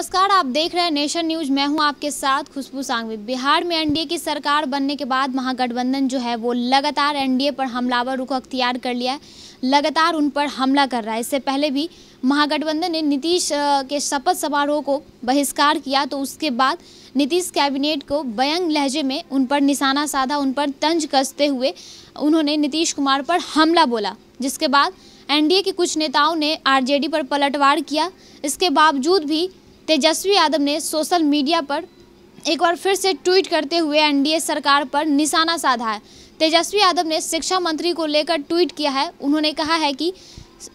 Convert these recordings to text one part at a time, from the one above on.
नमस्कार आप देख रहे हैं नेशन न्यूज मैं हूं आपके साथ खुशबू सांगवी बिहार में एनडीए की सरकार बनने के बाद महागठबंधन जो है वो लगातार एनडीए पर हमलावर रुख अख्तियार कर लिया है लगातार उन पर हमला कर रहा है इससे पहले भी महागठबंधन ने नीतीश के शपथ समारोह को बहिष्कार किया तो उसके बाद नीतीश कैबिनेट को बयंग लहजे में उन पर निशाना साधा उन पर तंज कसते हुए उन्होंने नीतीश कुमार पर हमला बोला जिसके बाद एनडीए के कुछ नेताओं ने आरजेडी पर पलटवार किया इसके बावजूद भी तेजस्वी यादव ने सोशल मीडिया पर एक बार फिर से ट्वीट करते हुए एनडीए सरकार पर निशाना साधा है तेजस्वी यादव ने शिक्षा मंत्री को लेकर ट्वीट किया है उन्होंने कहा है कि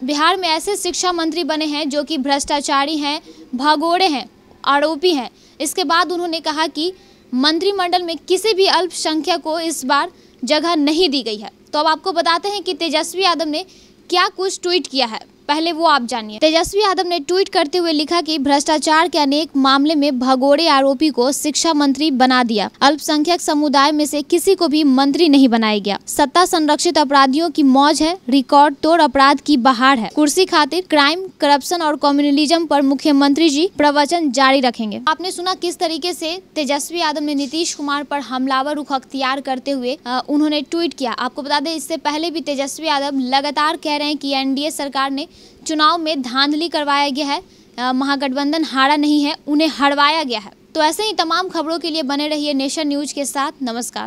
बिहार में ऐसे शिक्षा मंत्री बने हैं जो कि भ्रष्टाचारी हैं भागोड़े हैं आरोपी हैं इसके बाद उन्होंने कहा कि मंत्रिमंडल में किसी भी अल्पसंख्यक को इस बार जगह नहीं दी गई है तो अब आपको बताते हैं कि तेजस्वी यादव ने क्या कुछ ट्वीट किया है पहले वो आप जानिए तेजस्वी यादव ने ट्वीट करते हुए लिखा कि भ्रष्टाचार के अनेक मामले में भगोड़े आरोपी को शिक्षा मंत्री बना दिया अल्पसंख्यक समुदाय में से किसी को भी मंत्री नहीं बनाया गया सत्ता संरक्षित अपराधियों की मौज है रिकॉर्ड तोड़ अपराध की बहार है कुर्सी खातिर क्राइम करप्शन और कम्युनलिज्म पर मुख्यमंत्री जी प्रवचन जारी रखेंगे आपने सुना किस तरीके से तेजस्वी यादव ने नीतीश कुमार पर हमलावर रुख अख्तियार करते हुए उन्होंने ट्वीट किया आपको बता दें इससे पहले भी तेजस्वी यादव लगातार कह रहे हैं कि एनडीए सरकार ने चुनाव में धांधली करवाया गया है महागठबंधन हारा नहीं है उन्हें हड़वाया गया है तो ऐसे ही तमाम खबरों के लिए बने रहिए नेशन न्यूज के साथ नमस्कार